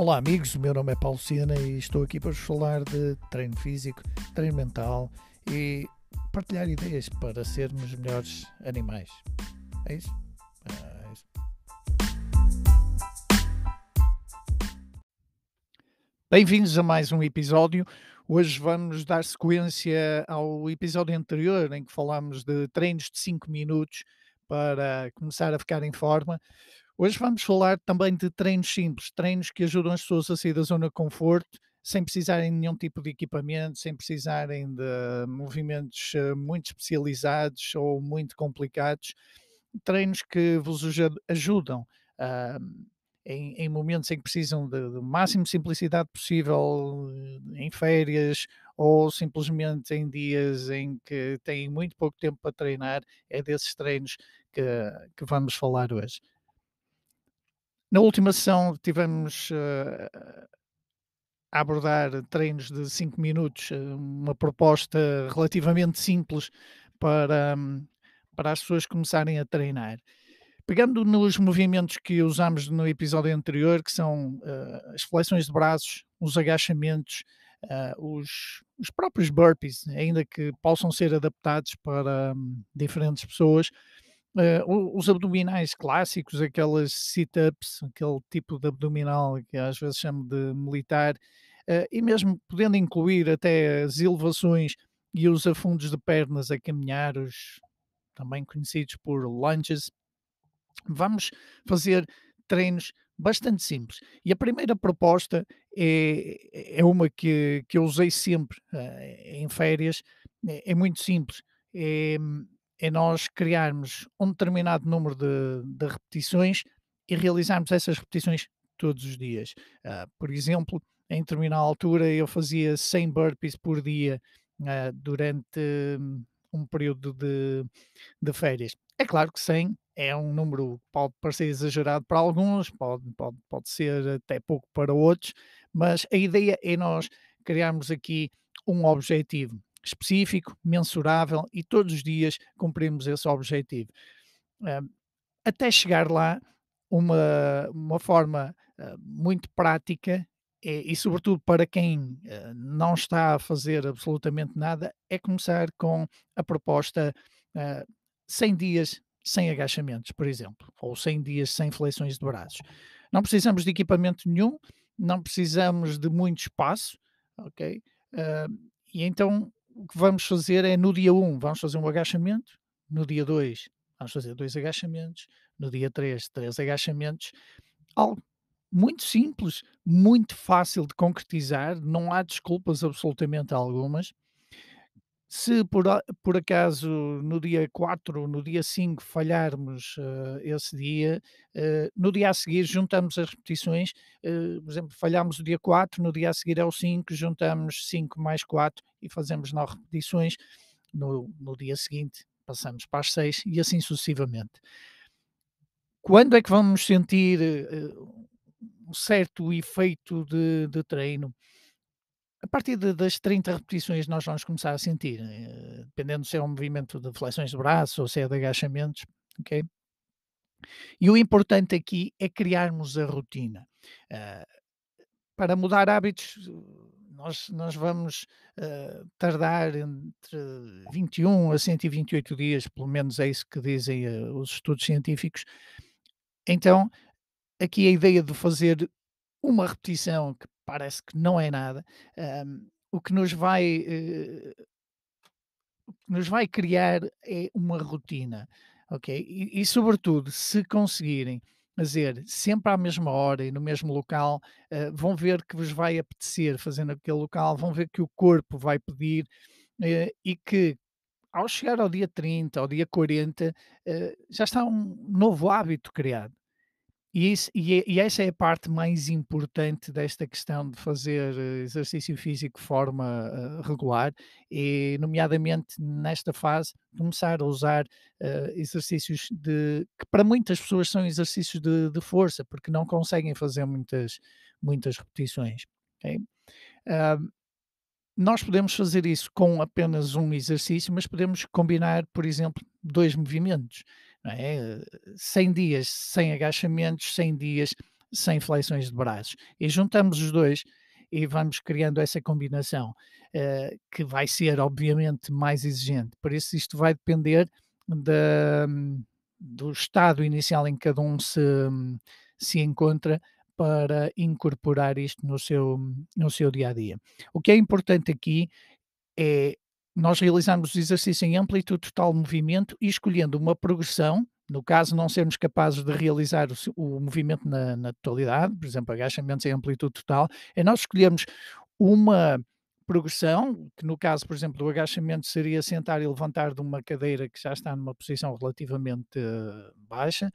Olá amigos, meu nome é Paulo Sena e estou aqui para vos falar de treino físico, treino mental e partilhar ideias para sermos melhores animais. É isso? Ah, é isso. Bem-vindos a mais um episódio. Hoje vamos dar sequência ao episódio anterior em que falámos de treinos de 5 minutos para começar a ficar em forma. Hoje vamos falar também de treinos simples, treinos que ajudam as pessoas a sair da zona de conforto sem precisarem de nenhum tipo de equipamento, sem precisarem de movimentos eh, muito especializados ou muito complicados. Treinos que vos ajudam uh, em, em, momentos em que precisam de, de máximo simplicidade possível, eh, em férias ou simplesmente em dias em que têm muito pouco tempo para treinar, é desses treinos que, que vamos falar hoje. Na última sessão tivemos uh, a abordar treinos de 5 minutos, eh, uma proposta relativamente simples para, um, para as pessoas começarem a treinar. Pegando nos movimentos que usámos no episódio anterior, que são uh, as flexões de braços, os agachamentos, Uh, os, os, próprios burpees, ainda que possam ser adaptados para um, diferentes pessoas, Uh, os abdominais clássicos, aquelas sit-ups, aquele tipo de abdominal que às vezes chamo de militar, uh, e mesmo podendo incluir até as elevações e os afundos de pernas a caminhar, os também conhecidos por lunges, vamos fazer treinos bastante simples. E a primeira proposta é, é uma que, que eu usei sempre uh, em férias, é, é muito simples. É, hum, é nós criarmos um determinado número de, de repetições e realizarmos essas repetições todos os dias. Uh, por exemplo, em determinada altura eu fazia 100 burpees por dia uh, durante hum, um período de, de, férias. É claro que 100 é um número que pode parecer exagerado para alguns, pode, pode, pode ser até pouco para outros, mas a ideia é nós criarmos aqui um objetivo específico, mensurável e todos os dias cumprimos esse objetivo. Até chegar lá, uma, uma forma ah, muito prática e, eh, e, sobretudo para quem ah, não está a fazer absolutamente nada, é começar com a proposta 100 ah, dias sem agachamentos, por exemplo, ou 100 dias sem flexões de braços. Não precisamos de equipamento nenhum, não precisamos de muito espaço, ok? Uh, e então o que vamos fazer é no dia 1 um, vamos fazer um agachamento, no dia 2 vamos fazer dois agachamentos, no dia 3, três agachamentos. Algo muito simples, muito fácil de concretizar, não há desculpas absolutamente algumas. Se por, por acaso no dia 4, no dia 5 falharmos uh, esse dia, uh, no dia a seguir juntamos as repetições, uh, por exemplo, falhamos o dia 4, no dia a seguir é o 5, juntamos 5 mais 4 e fazemos 9 repetições, no, no dia seguinte passamos para as 6 e assim sucessivamente. Quando é que vamos sentir um certo efeito de, de treino? A partir de, das 30 repetições nós vamos começar a sentir, eh, dependendo se é um movimento de flexões de braço ou se é de agachamentos, ok? E o importante aqui é criarmos a rotina. Uh, para mudar hábitos, nós, nós vamos uh, tardar entre 21 a 128 dias, pelo menos é isso que dizem uh, os estudos científicos. Então, aqui a ideia de fazer uma repetição que parece que não é nada, um, o que nos vai. Uh, que nos vai criar é uma rotina, ok? E, e, sobretudo, se conseguirem fazer sempre à mesma hora e no mesmo local, uh, vão ver que vos vai apetecer fazer naquele local, vão ver que o corpo vai pedir uh, e que ao chegar ao dia 30, ao dia 40, já está um novo hábito criado. E, isso, e, é, e essa é a parte mais importante desta questão de fazer eh, exercício físico de forma eh, regular, e, nomeadamente nesta fase, começar a usar eh, exercícios de, que para muitas pessoas são exercícios de, de força, porque não conseguem fazer muitas, muitas repetições. Ah, nós podemos fazer isso com apenas um exercício, mas podemos combinar, por exemplo, dois movimentos. Não é? 100 dias sem agachamentos, 100 dias sem flexões de braços. E juntamos os dois e vamos criando essa combinação, uh, que vai ser, obviamente, mais exigente. Por isso, isto vai depender da, hum, do estado inicial em que cada um se, hum, se encontra para incorporar isto no seu, hum, no seu dia a dia. O que é importante aqui é nós realizamos o exercício em amplitude total de movimento e escolhendo uma progressão, no caso não sermos capazes de realizar o, o movimento na, na, totalidade, por exemplo, agachamentos em amplitude total, é nós escolhermos uma progressão, que no caso, por exemplo, do agachamento seria sentar e levantar de uma cadeira que já está numa posição relativamente eh, baixa,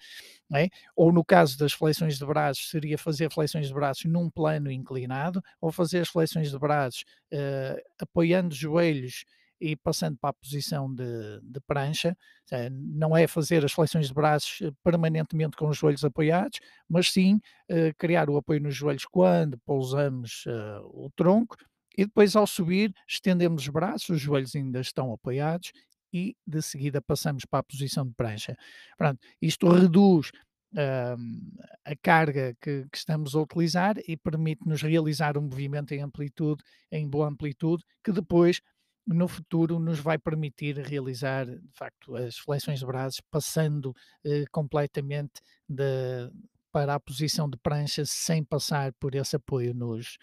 é? ou no caso das flexões de braços, seria fazer flexões de braços num plano inclinado, ou fazer as flexões de braços uh, apoiando os joelhos e passando para a posição de, de prancha, eh, não é fazer as flexões de braços eh, permanentemente com os joelhos apoiados, mas sim eh, criar o apoio nos joelhos quando pousamos o tronco e depois ao subir estendemos os braços, os joelhos ainda estão apoiados e de seguida passamos para a posição de prancha. Pronto, isto reduz ehm, a carga que, que, estamos a utilizar e permite-nos realizar um movimento em amplitude, em boa amplitude, que depois no futuro nos vai permitir realizar, de facto, as flexões de braços, passando eh, completamente de, para a posição de prancha sem passar por esse apoio nos,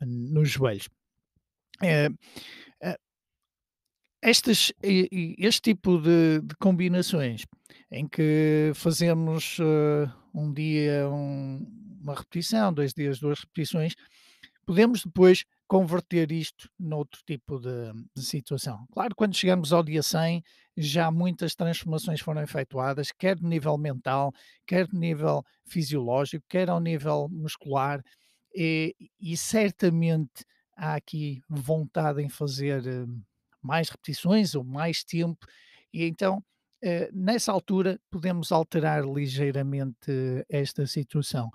nos joelhos. É, é, estes, este tipo de, de, combinações em que fazemos uh, um dia um, uma repetição, dois dias duas repetições, podemos depois converter isto noutro tipo de, de, situação. Claro, quando chegamos ao dia 100, já muitas transformações foram efetuadas, quer de nível mental, quer de nível fisiológico, quer ao nível muscular, e, e certamente há aqui vontade em fazer eh, mais repetições ou mais tempo, e então eh, nessa altura podemos alterar ligeiramente esta situação.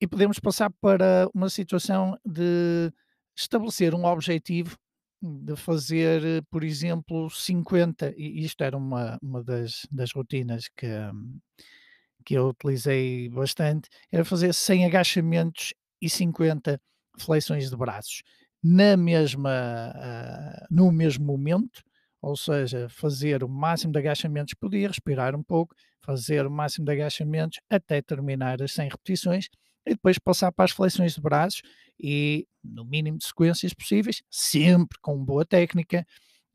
E podemos passar para uma situação de estabelecer um objetivo de fazer, eh, por exemplo, 50, e isto era uma, uma das, das rotinas que, hum, que eu utilizei bastante, era fazer 100 agachamentos e 50 flexões de braços na mesma, uh, no mesmo momento, ou seja, fazer o máximo de agachamentos podia, respirar um pouco, fazer o máximo de agachamentos até terminar as 100 repetições e depois passar para as flexões de braços e, no mínimo de sequências possíveis, sempre com boa técnica,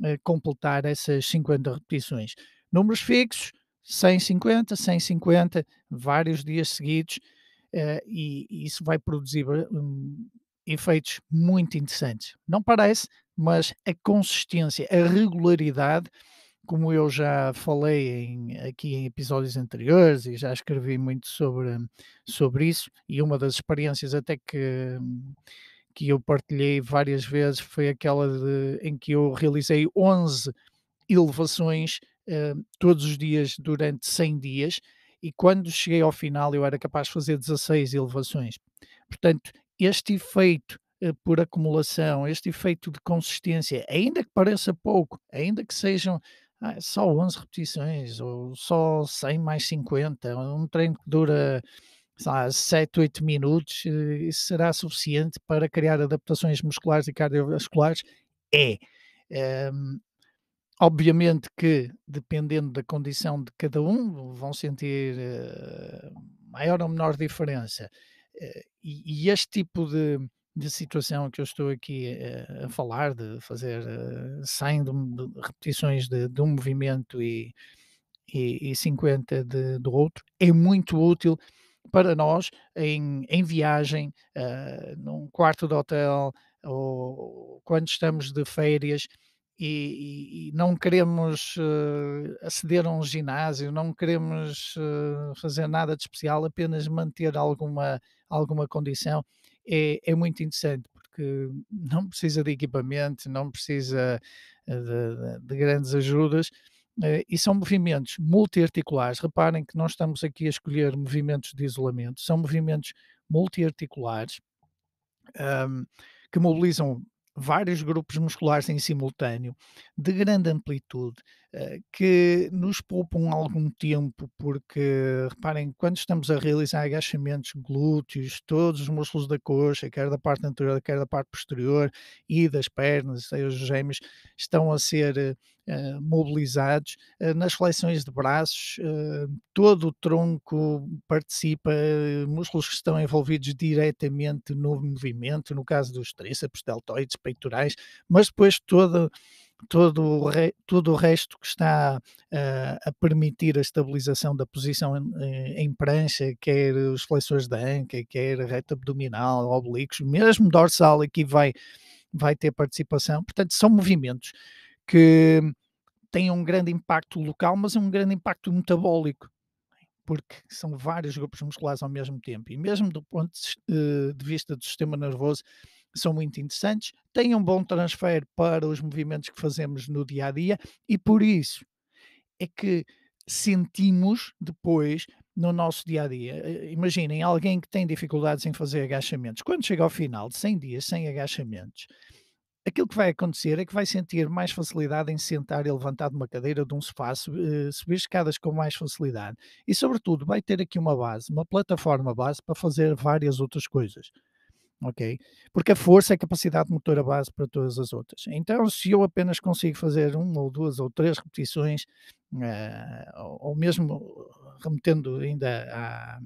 eh, completar essas 50 repetições. Números fixos, 150, 150, vários dias seguidos, eh, e isso vai produzir eh, efeitos muito interessantes. Não parece, mas a consistência, a regularidade como eu já falei em, aqui em episódios anteriores e já escrevi muito sobre, sobre isso, e uma das experiências até que, que eu partilhei várias vezes foi aquela de, em que eu realizei 11 elevações eh, todos os dias durante 100 dias, e quando cheguei ao final eu era capaz de fazer 16 elevações. Portanto, este efeito eh, por acumulação, este efeito de consistência, ainda que pareça pouco, ainda que sejam ah, é só 11 repetições, ou só 100 mais 50, um treino que dura sabe, 7, 8 minutos, isso eh, será suficiente para criar adaptações musculares e cardiovasculares? É. Um, obviamente que, dependendo da condição de cada um, vão sentir uh, maior ou menor diferença. Uh, e, e, este tipo de de situação que eu estou aqui a, eh, a falar, de fazer uh, eh, 100 de, de repetições de, de, um movimento e, e, e 50 de, do outro, é muito útil para nós em, em viagem, uh, num quarto de hotel ou quando estamos de férias. E, e, não queremos uh, aceder a um ginásio, não queremos uh, fazer nada de especial, apenas manter alguma, alguma condição é, é muito interessante porque não precisa de equipamento, não precisa eh, de, de grandes ajudas. Eh, e são movimentos multiarticulares. Reparem que não estamos aqui a escolher movimentos de isolamento, são movimentos multiarticulares um, que mobilizam vários grupos musculares em simultâneo, de grande amplitude, eh, que nos poupam algum tempo, porque reparem, quando estamos a realizar agachamentos glúteos, todos os músculos da coxa, quer da parte anterior, quer da parte posterior e das pernas, e os gêmeos, estão a ser uh, mobilizados. Uh, nas flexões de braços, uh, todo o tronco participa, músculos que estão envolvidos diretamente no movimento, no caso dos tríceps, deltoides, peitorais, mas depois toda todo o, re, todo o resto que está uh, a permitir a estabilização da posição em, eh, em, prancha, quer os flexores da anca, quer reta abdominal, oblíquos, mesmo dorsal aqui vai, vai ter participação. Portanto, são movimentos que têm um grande impacto local, mas um grande impacto metabólico porque são vários grupos musculares ao mesmo tempo. E mesmo do ponto de eh, vista do sistema nervoso, são muito interessantes, têm um bom transfer para os movimentos que fazemos no dia a dia e por isso é que sentimos depois no nosso dia a dia. Eh, eh, imaginem alguém que tem dificuldades em fazer agachamentos. Quando chega ao final de 100 dias sem agachamentos, aquilo que vai acontecer é que vai sentir mais facilidade em sentar e levantar de uma cadeira de um sofá, eh, subir escadas com mais facilidade e, sobretudo, vai ter aqui uma base, uma plataforma base para fazer várias outras coisas ok? Porque a força é a capacidade motora base para todas as outras. Então, se eu apenas consigo fazer uma ou duas ou três repetições, uh, ou mesmo remetendo ainda a.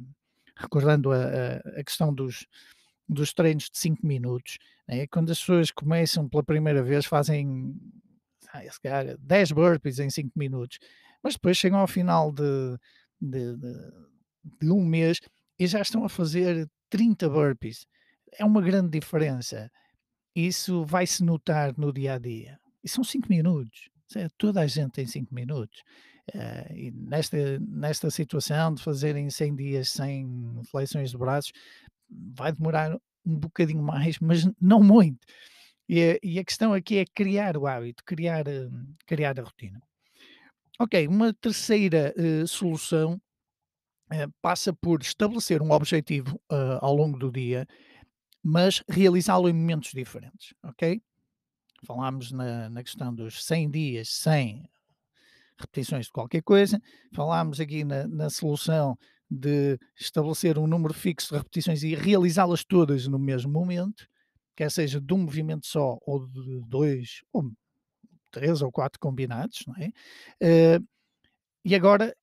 recordando a, a questão dos, dos treinos de 5 minutos, né? quando as pessoas começam pela primeira vez, fazem. 10 burpees em 5 minutos, mas depois chegam ao final de, de, de, de um mês e já estão a fazer 30 burpees é uma grande diferença. Isso vai-se notar no dia a dia. E são cinco minutos. Toda a gente tem cinco minutos. Eh, e nesta, nesta situação de fazerem 100 dias sem flexões de braços, vai demorar um bocadinho mais, mas não muito. E, e a questão aqui é criar o hábito, criar, eh, criar a rotina. Ok, uma terceira uh, solução uh, passa por estabelecer um objetivo ao longo do dia mas realizá-lo em momentos diferentes, ok? Falámos na, na questão dos 100 dias, 100 repetições de qualquer coisa, falámos aqui na, na solução de estabelecer um número fixo de repetições e realizá-las todas no mesmo momento, quer seja de um movimento só ou de dois ou três ou quatro combinados, não é? Uh, e agora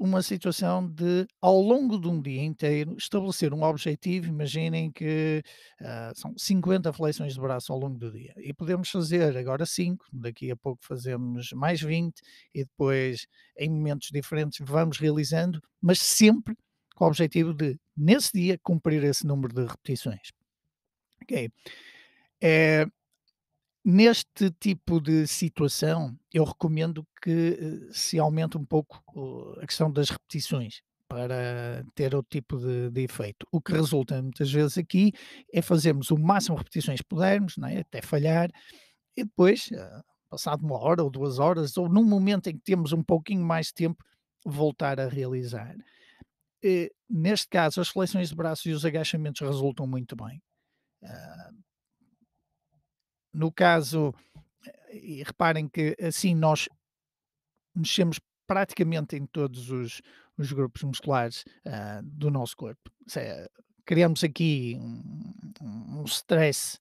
uma situação de, ao longo de um dia inteiro, estabelecer um objetivo. Imaginem que uh, são 50 flexões de braço ao longo do dia e podemos fazer agora 5, daqui a pouco fazemos mais 20 e depois, em momentos diferentes, vamos realizando, mas sempre com o objetivo de, nesse dia, cumprir esse número de repetições. Ok? É, Neste tipo de situação, eu recomendo que eh, se aumente um pouco a questão das repetições para ter outro tipo de, de efeito. O que resulta muitas vezes aqui é fazermos o máximo de repetições que pudermos, é? até falhar, e depois, eh, passado uma hora ou duas horas, ou num momento em que temos um pouquinho mais de tempo, voltar a realizar. E, eh, neste caso, as flexões de braços e os agachamentos resultam muito bem. Uh, no caso, e reparem que assim nós mexemos praticamente em todos os, os grupos musculares uh, do nosso corpo. criamos aqui um, um, stress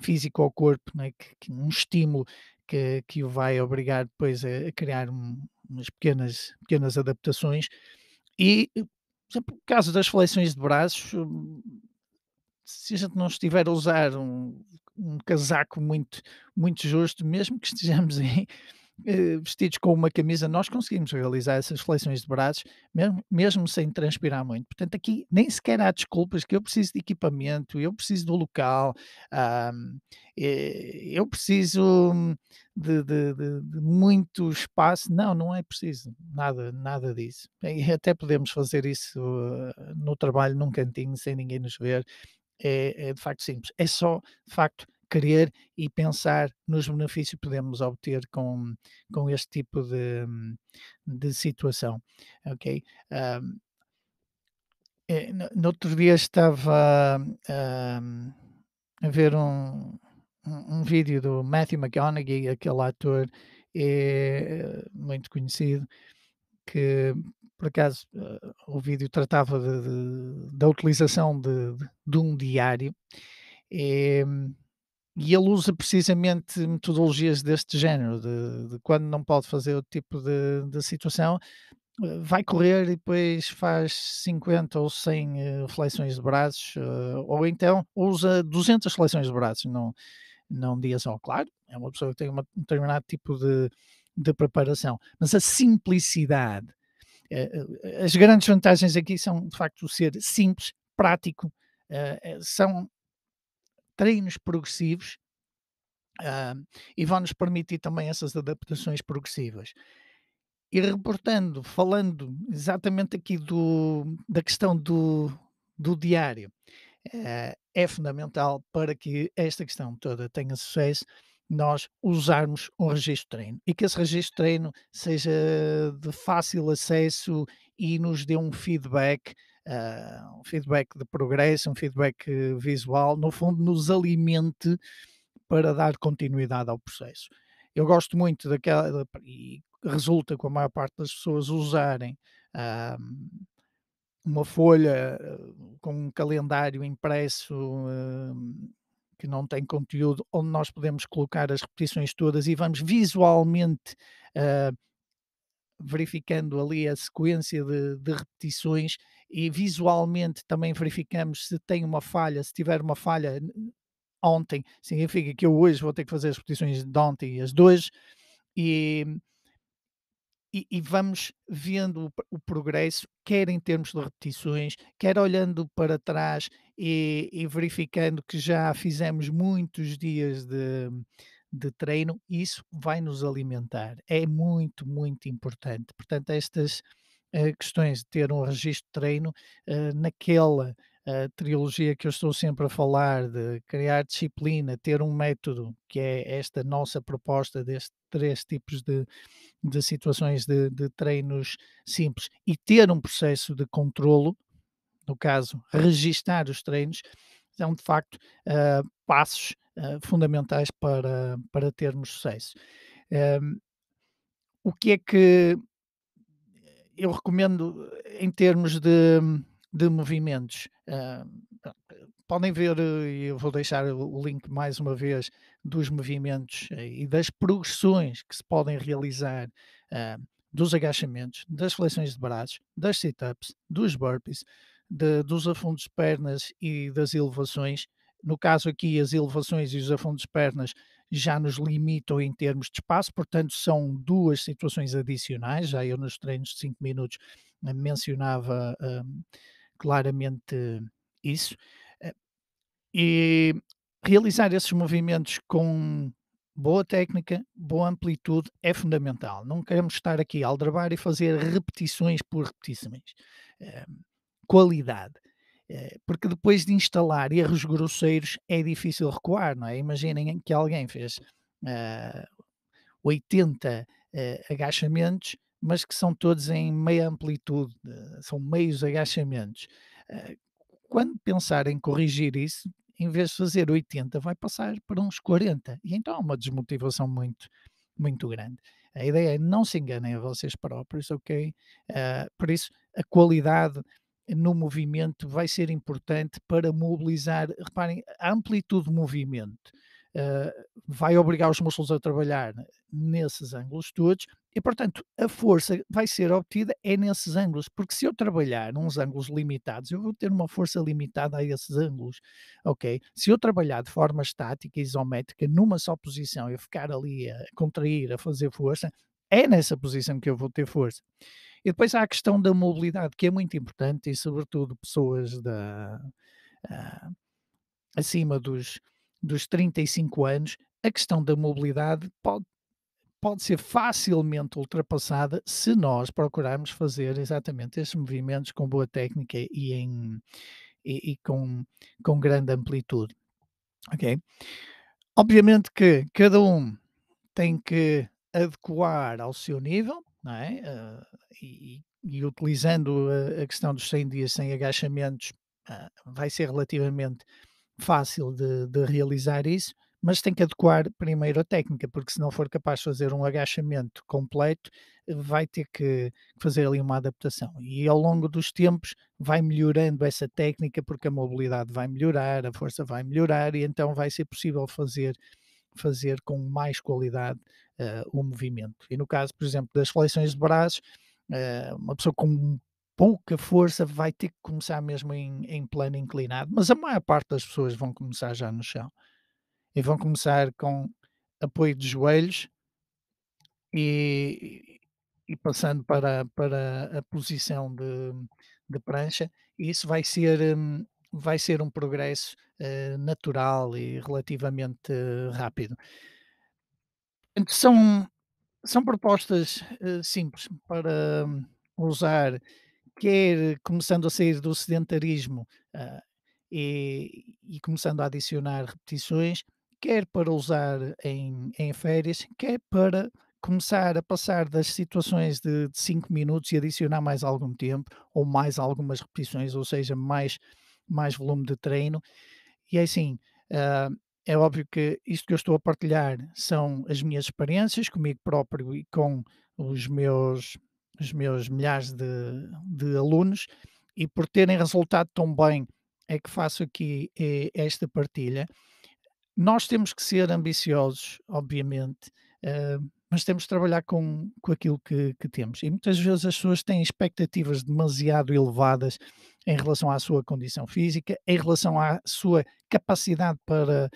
físico ao corpo, né, que, que, um estímulo que, que o vai obrigar depois a, a criar um, umas pequenas, pequenas adaptações. E, por exemplo, no caso das flexões de braços, hum, se a gente não estiver a usar um, um casaco muito, muito justo, mesmo que estejamos em, eh, vestidos com uma camisa, nós conseguimos realizar essas flexões de braços, mesmo, mesmo sem transpirar muito. Portanto, aqui nem sequer há desculpas que eu preciso de equipamento, eu preciso do local, eh, eu preciso de, de, de, de, muito espaço. Não, não é preciso nada, nada disso. E até podemos fazer isso eh, no trabalho, num cantinho, sem ninguém nos ver, é, é de facto simples. É só, de facto, querer e pensar nos benefícios que podemos obter com, com este tipo de, de situação. Ok? Um, é, no, no, outro dia estava um, a ver um, um, um, vídeo do Matthew McConaughey, aquele ator é, muito conhecido, que por acaso uh, o vídeo tratava de, de, da utilização de, de um diário e, ehm, e, ele usa precisamente metodologias deste género, de, quando não pode fazer o tipo de, situação, eh, vai correr e depois faz 50 ou 100 eh, flexões de braços, ou então usa 200 flexões de braços num, num dia só. Claro, é uma pessoa que tem uma, um determinado tipo de, de preparação, mas a simplicidade eh, eh, as grandes vantagens aqui são, de facto, o ser simples, prático, eh, são treinos progressivos ah, e vão nos permitir também essas adaptações progressivas. E reportando, falando exatamente aqui do, da questão do, do diário, é fundamental para que esta questão toda tenha sucesso nós usarmos um registro de treino e que esse registro de treino seja de fácil acesso e nos dê um feedback, uh, um feedback de progresso, um feedback visual, no fundo, nos alimente para dar continuidade ao processo. Eu gosto muito daquela, e resulta com a maior parte das pessoas usarem uh, uma folha ah, com um calendário impresso. Uh, que não tem conteúdo, onde nós podemos colocar as repetições todas e vamos visualmente uh, verificando ali a sequência de, de, repetições e visualmente também verificamos se tem uma falha, se tiver uma falha ontem, significa que eu hoje vou ter que fazer as repetições de ontem e as de hoje. E e, e, vamos vendo o, o, progresso, quer em termos de repetições, quer olhando para trás e, e verificando que já fizemos muitos dias de, de treino, isso vai nos alimentar. É muito, muito importante. Portanto, estas uh, questões de ter um registro de treino uh, naquela a trilogia que eu estou sempre a falar de criar disciplina, ter um método, que é esta nossa proposta destes três tipos de, de situações de, de treinos simples, e ter um processo de controlo, no caso, registar os treinos, são de facto uh, passos uh, fundamentais para, para termos sucesso. o que é que eu recomendo em termos de de movimentos. Uh, podem ver, eh, eu vou deixar o link mais uma vez, dos movimentos eh, e das progressões que se podem realizar uh, dos agachamentos, das flexões de braços, das sit-ups, dos burpees, de, dos afundos de pernas e das elevações. No caso aqui, as elevações e os afundos de pernas já nos limitam em termos de espaço, portanto, são duas situações adicionais. Já eu nos treinos de 5 minutos eh, mencionava. Ah, claramente isso. Eh, e realizar esses movimentos com boa técnica, boa amplitude é fundamental. Não queremos estar aqui a aldrabar e fazer repetições por repetições. Eh, qualidade eh, porque depois de instalar erros grosseiros é difícil recuar, não é? Imaginem que alguém fez uh, 80 uh, agachamentos mas que são todos em meia amplitude, eh, são meios agachamentos. Eh, quando pensar em corrigir isso, em vez de fazer 80, vai passar para uns 40. E então há uma desmotivação muito, muito grande. A ideia é não se enganem a vocês próprios, ok? Eh, por isso, a qualidade no movimento vai ser importante para mobilizar. Reparem, a amplitude de movimento uh, vai obrigar os músculos a trabalhar nesses ângulos todos e, portanto, a força vai ser obtida é nesses ângulos, porque se eu trabalhar uns uhum. ângulos limitados, eu vou ter uma força limitada a esses ângulos, ok? Se eu trabalhar de forma estática, isométrica, numa só posição, eu ficar ali a contrair, a fazer força, é nessa posição que eu vou ter força. E depois há a questão da mobilidade, que é muito importante, e sobretudo pessoas da, uh, acima dos, dos 35 anos, a questão da mobilidade pode pode ser facilmente ultrapassada se nós procurarmos fazer exatamente esses movimentos com boa técnica e, em, e, e com, com grande amplitude. Ok? Obviamente que cada um tem que adequar ao seu nível, não é? Uh, e, e, utilizando a, a, questão dos 100 dias sem agachamentos, uh, vai ser relativamente fácil de, de realizar isso mas tem que adequar primeiro a técnica, porque se não for capaz de fazer um agachamento completo, eh, vai ter que fazer ali uma adaptação. E ao longo dos tempos vai melhorando essa técnica, porque a mobilidade vai melhorar, a força vai melhorar, e então vai ser possível fazer fazer com mais qualidade uh, o movimento. E no caso, por exemplo, das flexões de braços, uh, uma pessoa com pouca força vai ter que começar mesmo em, em plano inclinado, mas a maior parte das pessoas vão começar já no chão e vão começar com apoio de joelhos e, e passando para, para a posição de, de prancha. E isso vai ser, hum, vai ser um progresso uh, natural e relativamente rápido. são, são propostas uh, simples para hum, usar, quer começando a sair do sedentarismo ah, e, e começando a adicionar repetições, quer para usar em, em férias, quer para começar a passar das situações de 5 minutos e adicionar mais algum tempo, ou mais algumas repetições, ou seja, mais, mais volume de treino. E é assim, uh, é óbvio que isto que eu estou a partilhar são as minhas experiências comigo próprio e com os meus, os meus milhares de, de alunos, e por terem resultado tão bem é que faço aqui eh, esta partilha. Nós temos que ser ambiciosos, obviamente, uh, mas temos que trabalhar com, com aquilo que, que, temos. E muitas vezes as pessoas têm expectativas demasiado elevadas em relação à sua condição física, em relação à sua capacidade para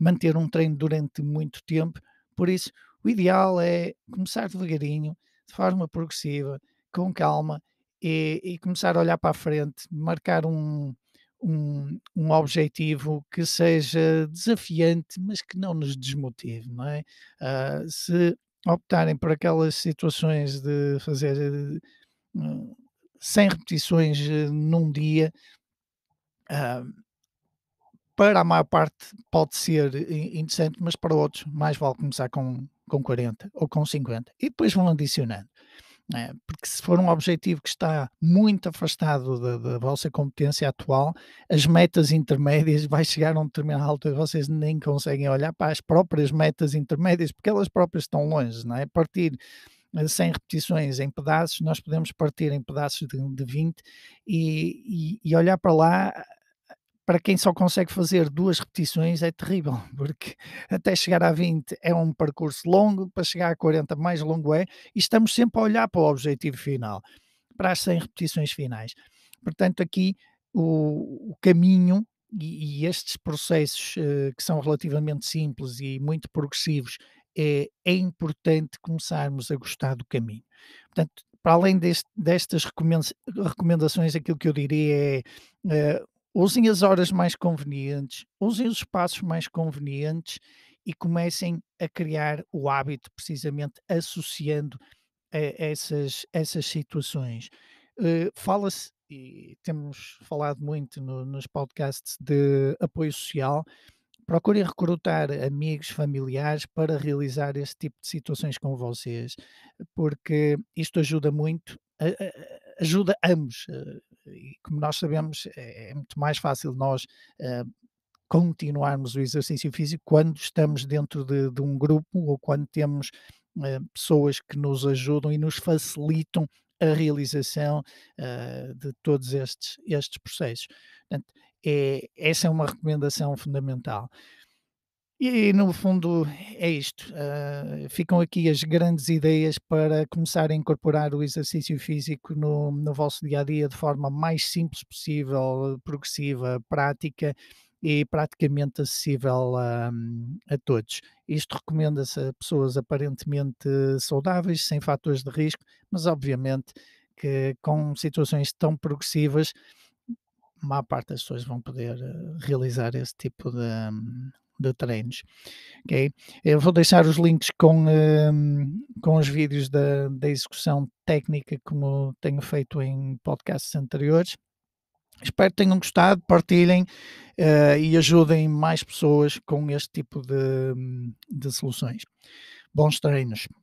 manter um treino durante muito tempo. Por isso, o ideal é começar devagarinho, de forma progressiva, com calma e, e começar a olhar para a frente, marcar um, um, um objetivo que seja desafiante, mas que não nos desmotive, não é? Uh, se optarem por aquelas situações de fazer uh, hum, 100 repetições eh, num dia, uh, para a maior parte pode ser interessante, mas para outros mais vale começar com, com 40 ou com 50 e depois vão adicionando. É, porque se for um objetivo que está muito afastado da, da, vossa competência atual, as metas intermédias vai chegar a um determinado alto e vocês nem conseguem olhar para as próprias metas intermédias, porque elas próprias estão longe, não é? Partir eh, sem repetições em pedaços, nós podemos partir em pedaços de, de 20 e, e, e olhar para lá para quem só consegue fazer duas repetições é terrível, porque até chegar a 20 é um percurso longo, para chegar a 40 mais longo é, e estamos sempre a olhar para o objetivo final, para as 100 repetições finais. Portanto, aqui o, o caminho e, e, estes processos eh, que são relativamente simples e muito progressivos, é, é importante começarmos a gostar do caminho. Portanto, para além deste, destas recomendações, aquilo que eu diria é uh, usem as horas mais convenientes, usem os espaços mais convenientes e comecem a criar o hábito precisamente associando a eh, essas, essas situações. Uh, Fala-se, e temos falado muito no, nos podcasts de apoio social, procurem recrutar amigos, familiares para realizar esse tipo de situações com vocês, porque isto ajuda muito, ajuda ambos, eh, e como nós sabemos, é, é muito mais fácil nós eh, continuarmos o exercício físico quando estamos dentro de, de um grupo ou quando temos eh, pessoas que nos ajudam e nos facilitam a realização uh, de todos estes, estes processos. Portanto, é, essa é uma recomendação fundamental. E, no fundo, é isto. Uh, ficam aqui as grandes ideias para começar a incorporar o exercício físico no, no vosso dia a dia de forma mais simples possível, progressiva, prática e praticamente acessível a, a todos. Isto recomenda-se a pessoas aparentemente saudáveis, sem fatores de risco, mas obviamente que com situações tão progressivas, a maior parte das pessoas vão poder ah, realizar esse tipo de, de treinos. Okay? Eu vou deixar os links com, um, com os vídeos da, da execução técnica, como tenho feito em podcasts anteriores. Espero que tenham gostado, partilhem uh, e ajudem mais pessoas com este tipo de, hum, de soluções. Bons treinos!